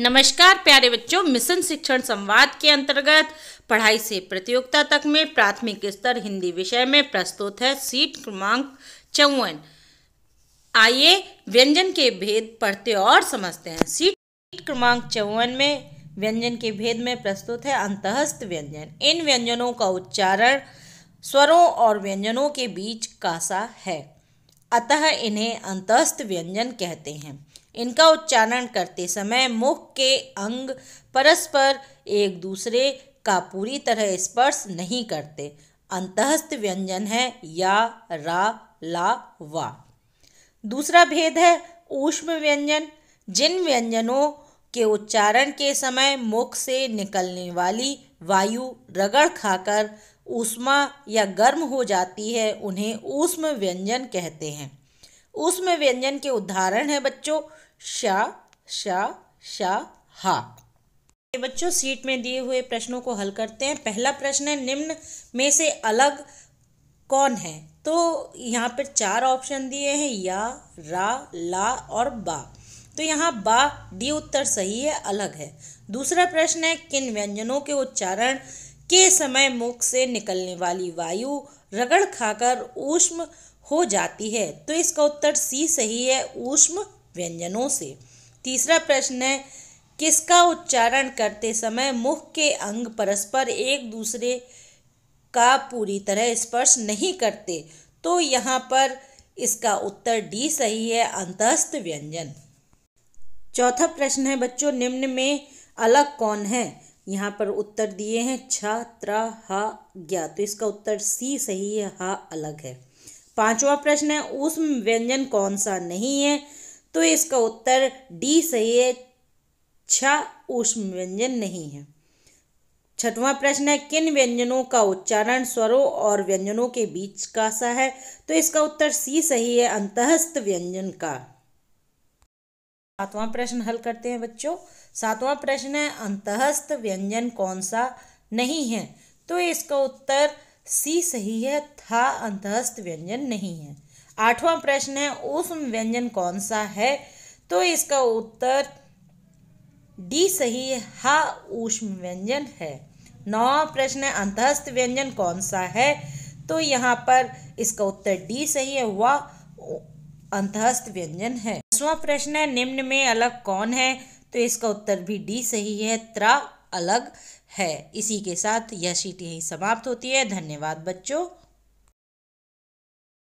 नमस्कार प्यारे बच्चों मिशन शिक्षण संवाद के अंतर्गत पढ़ाई से प्रतियोगिता तक में प्राथमिक स्तर हिंदी विषय में प्रस्तुत है सीट क्रमांक चौवन आइए व्यंजन के भेद पढ़ते और समझते हैं सीट क्रमांक चौवन में व्यंजन के भेद में प्रस्तुत है अंतस्थ व्यंजन इन व्यंजनों का उच्चारण स्वरों और व्यंजनों के बीच सा है अतः इन्हें अंतस्थ व्यंजन कहते हैं इनका उच्चारण करते समय मुख के अंग परस्पर एक दूसरे का पूरी तरह स्पर्श नहीं करते अंतस्थ व्यंजन है या रा ला वा दूसरा भेद है ऊष्म व्यंजन जिन व्यंजनों के उच्चारण के समय मुख से निकलने वाली वायु रगड़ खाकर ऊष्मा या गर्म हो जाती है उन्हें ऊष्म व्यंजन कहते हैं उसमें व्यंजन के उदाहरण है बच्चों शा शा शा हा ये बच्चों सीट में दिए हुए प्रश्नों को हल करते हैं पहला प्रश्न है निम्न में से अलग कौन है तो यहाँ पर चार ऑप्शन दिए हैं या रा ला और बा तो यहाँ बा डी उत्तर सही है अलग है दूसरा प्रश्न है किन व्यंजनों के उच्चारण के समय मुख से निकलने वाली वायु रगड़ खाकर ऊष्म हो जाती है तो इसका उत्तर सी सही है ऊष्म व्यंजनों से तीसरा प्रश्न है किसका उच्चारण करते समय मुख के अंग परस्पर एक दूसरे का पूरी तरह स्पर्श नहीं करते तो यहाँ पर इसका उत्तर डी सही है अंतस्थ व्यंजन चौथा प्रश्न है बच्चों निम्न में अलग कौन है यहाँ पर उत्तर दिए हैं छ त्र हा ग्या तो इसका उत्तर सी सही है हा अलग है पांचवा प्रश्न है उष्म व्यंजन कौन सा नहीं है तो इसका उत्तर डी सही है छ उष्म व्यंजन नहीं है छठवां प्रश्न है किन व्यंजनों का उच्चारण स्वरों और व्यंजनों के बीच का सा है तो इसका उत्तर सी सही है अंतहस्थ व्यंजन का सातवां प्रश्न हल करते हैं बच्चों सातवां प्रश्न है अंतहस्थ व्यंजन कौन सा नहीं है तो इसका उत्तर सी सही है था अंतस्थ व्यंजन नहीं है आठवां प्रश्न है उष्म व्यंजन कौन सा है तो इसका उत्तर डी सही है हा ऊष्म व्यंजन है नौवां प्रश्न है अंतस्थ व्यंजन कौन सा है तो यहाँ पर इसका उत्तर डी सही है वह अंतस्थ व्यंजन है दसवां प्रश्न है निम्न में अलग कौन है तो इसका उत्तर भी डी सही है त्रा अलग है इसी के साथ यह सीट यहीं समाप्त होती है धन्यवाद बच्चों